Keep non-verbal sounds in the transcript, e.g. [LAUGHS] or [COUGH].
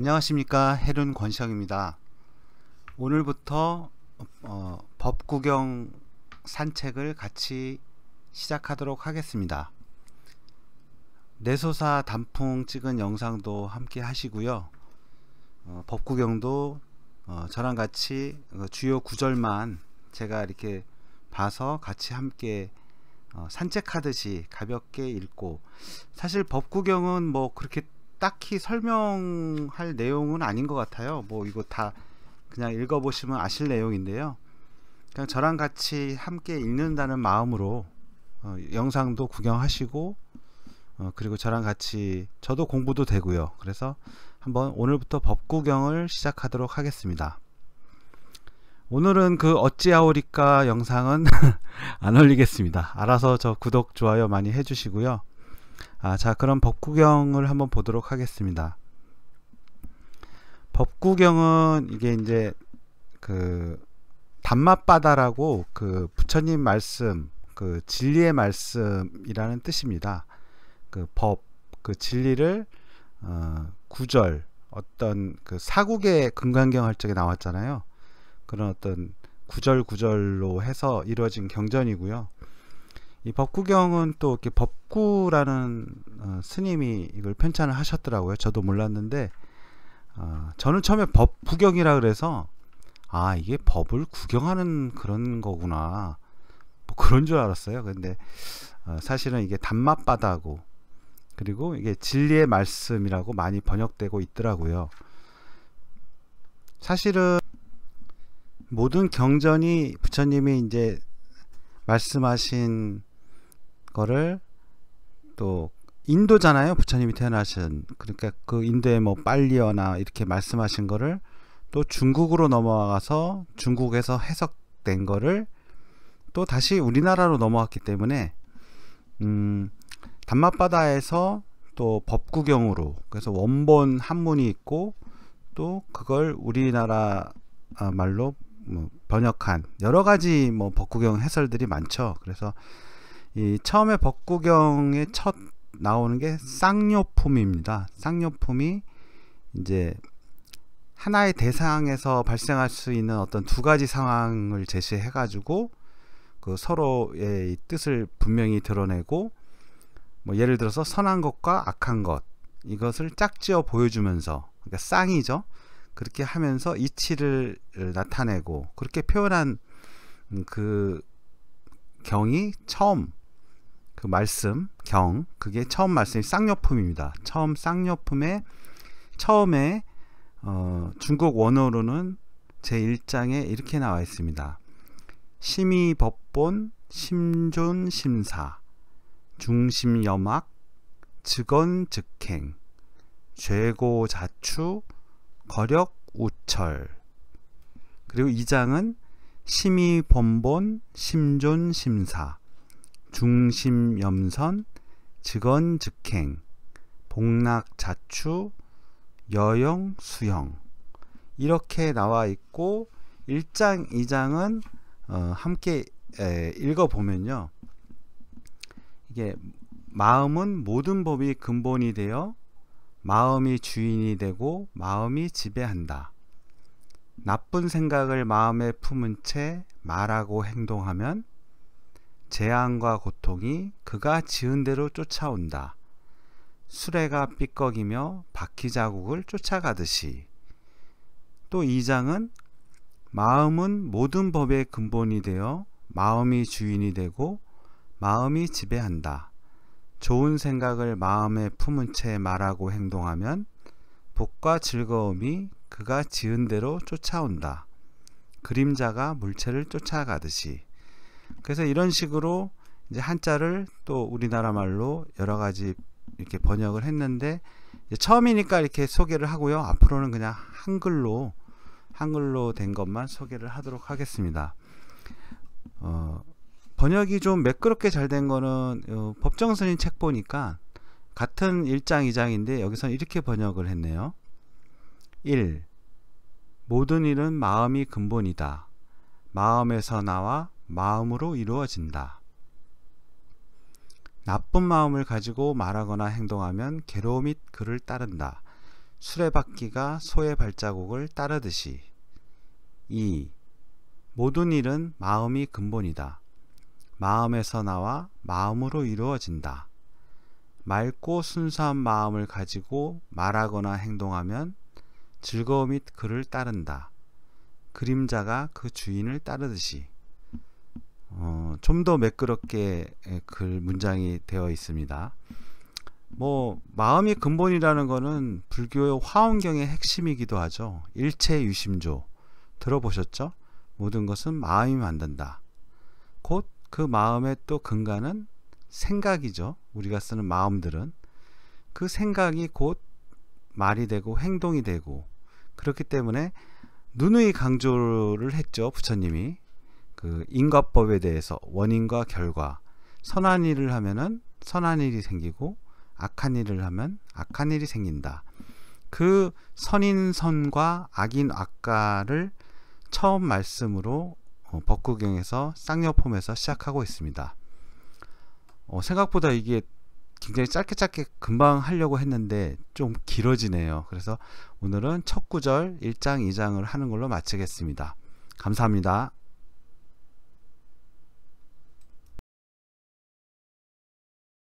안녕하십니까 해륜 권시영입니다 오늘부터 어, 법구경 산책을 같이 시작하도록 하겠습니다 내소사 단풍 찍은 영상도 함께 하시고요 어, 법구경도 어, 저랑 같이 그 주요 구절만 제가 이렇게 봐서 같이 함께 어, 산책하듯이 가볍게 읽고 사실 법구경은 뭐 그렇게 딱히 설명할 내용은 아닌 것 같아요. 뭐 이거 다 그냥 읽어보시면 아실 내용인데요. 그냥 저랑 같이 함께 읽는다는 마음으로 어, 영상도 구경하시고 어, 그리고 저랑 같이 저도 공부도 되고요. 그래서 한번 오늘부터 법 구경을 시작하도록 하겠습니다. 오늘은 그 어찌하오리까 영상은 [LAUGHS] 안 올리겠습니다. 알아서 저 구독, 좋아요 많이 해주시고요. 아, 자, 그럼 법구경을 한번 보도록 하겠습니다. 법구경은 이게 이제 그 단맛바다라고 그 부처님 말씀, 그 진리의 말씀이라는 뜻입니다. 그 법, 그 진리를 어, 구절, 어떤 그 사국의 금강경 할 적에 나왔잖아요. 그런 어떤 구절 구절로 해서 이루어진 경전이고요. 이 법구경은 또 이렇게 법구라는 어, 스님이 이걸 편찬을 하셨더라고요. 저도 몰랐는데 어, 저는 처음에 법구경이라 그래서 아 이게 법을 구경하는 그런 거구나 뭐 그런 줄 알았어요. 근데 어, 사실은 이게 단맛바다고 그리고 이게 진리의 말씀이라고 많이 번역되고 있더라고요. 사실은 모든 경전이 부처님이 이제 말씀하신 거를 또 인도잖아요. 부처님이 태어나신 그러니까 그 인도의 뭐 빨리어나 이렇게 말씀하신 거를 또 중국으로 넘어가서 중국에서 해석된 거를 또 다시 우리나라로 넘어왔기 때문에 음, 단맛바다에서또 법구경으로 그래서 원본 한문이 있고 또 그걸 우리나라 아, 말로 뭐 번역한 여러 가지 뭐 법구경 해설들이 많죠. 그래서 이 처음에 벚구경에 첫 나오는 게 쌍요품입니다. 쌍요품이 이제 하나의 대상에서 발생할 수 있는 어떤 두 가지 상황을 제시해 가지고 그 서로의 뜻을 분명히 드러내고 뭐 예를 들어서 선한 것과 악한 것 이것을 짝지어 보여주면서 그러니까 쌍이죠. 그렇게 하면서 이치를 나타내고 그렇게 표현한 그 경이 처음 그 말씀 경 그게 처음 말씀이 쌍여품입니다. 처음 쌍여품에 처음에 어, 중국 원어로는 제1장에 이렇게 나와 있습니다. 심의법본 심존심사 중심여막 직언즉행 죄고자추 거력우철 그리고 2장은 심의범본 심존심사 중심염선, 직원즉행 복락자추, 여영, 수영 이렇게 나와 있고 1장, 2장은 어, 함께 에, 읽어보면요. 이게 마음은 모든 법이 근본이 되어 마음이 주인이 되고 마음이 지배한다. 나쁜 생각을 마음에 품은 채 말하고 행동하면 재앙과 고통이 그가 지은 대로 쫓아온다. 수레가 삐걱이며 바퀴 자국을 쫓아가듯이. 또 2장은 마음은 모든 법의 근본이 되어 마음이 주인이 되고 마음이 지배한다. 좋은 생각을 마음에 품은 채 말하고 행동하면 복과 즐거움이 그가 지은 대로 쫓아온다. 그림자가 물체를 쫓아가듯이. 그래서 이런 식으로 이제 한자를 또 우리나라 말로 여러 가지 이렇게 번역을 했는데 처음이니까 이렇게 소개를 하고요. 앞으로는 그냥 한글로 한글로 된 것만 소개를 하도록 하겠습니다. 어, 번역이 좀 매끄럽게 잘 된 거는 어, 법정선인책 보니까 같은 1장 2장인데 여기선 이렇게 번역을 했네요. 1. 모든 일은 마음이 근본이다. 마음에서 나와 마음으로 이루어진다. 나쁜 마음을 가지고 말하거나 행동하면 괴로움 이 그를 따른다. 수레바퀴가 소의 발자국을 따르듯이 2. 모든 일은 마음이 근본이다. 마음에서 나와 마음으로 이루어진다. 맑고 순수한 마음을 가지고 말하거나 행동하면 즐거움 이 그를 따른다. 그림자가 그 주인을 따르듯이 어, 좀 더 매끄럽게 예, 글 문장이 되어 있습니다. 뭐 마음이 근본이라는 것은 불교의 화엄경의 핵심이기도 하죠. 일체 유심조 들어보셨죠? 모든 것은 마음이 만든다. 곧 그 마음의 또 근간은 생각이죠. 우리가 쓰는 마음들은 그 생각이 곧 말이 되고 행동이 되고 그렇기 때문에 누누이 강조를 했죠. 부처님이 그 인과법에 대해서 원인과 결과 선한 일을 하면은 선한 일이 생기고 악한 일을 하면 악한 일이 생긴다. 그 선인 선과 악인 악가를 처음 말씀으로 어, 법구경에서 쌍여폼에서 시작하고 있습니다. 어, 생각보다 이게 굉장히 짧게 짧게 금방 하려고 했는데 좀 길어지네요. 그래서 오늘은 첫 구절 1장 2장을 하는 걸로 마치겠습니다. 감사합니다.